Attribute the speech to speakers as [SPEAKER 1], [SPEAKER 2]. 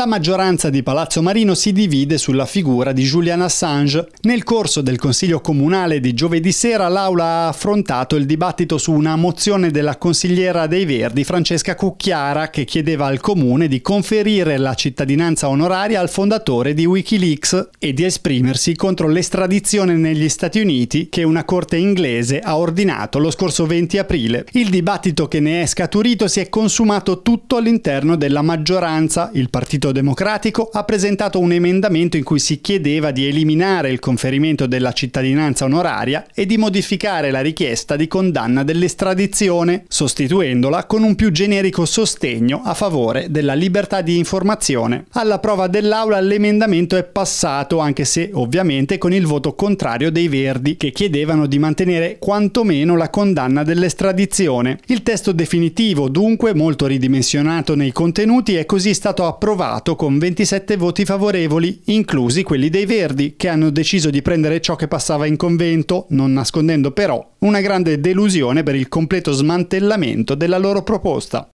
[SPEAKER 1] La maggioranza di Palazzo Marino si divide sulla figura di Julian Assange. Nel corso del Consiglio comunale di giovedì sera l'Aula ha affrontato il dibattito su una mozione della consigliera dei Verdi Francesca Cucchiara che chiedeva al Comune di conferire la cittadinanza onoraria al fondatore di Wikileaks e di esprimersi contro l'estradizione negli Stati Uniti che una corte inglese ha ordinato lo scorso 20 aprile. Il dibattito che ne è scaturito si è consumato tutto all'interno della maggioranza, il partito Partito Democratico ha presentato un emendamento in cui si chiedeva di eliminare il conferimento della cittadinanza onoraria e di modificare la richiesta di condanna dell'estradizione, sostituendola con un più generico sostegno a favore della libertà di informazione. Alla prova dell'Aula l'emendamento è passato, anche se ovviamente con il voto contrario dei Verdi, che chiedevano di mantenere quantomeno la condanna dell'estradizione. Il testo definitivo, dunque, molto ridimensionato nei contenuti, è così stato approvato votato con 27 voti favorevoli, inclusi quelli dei Verdi, che hanno deciso di prendere ciò che passava in convento, non nascondendo però una grande delusione per il completo smantellamento della loro proposta.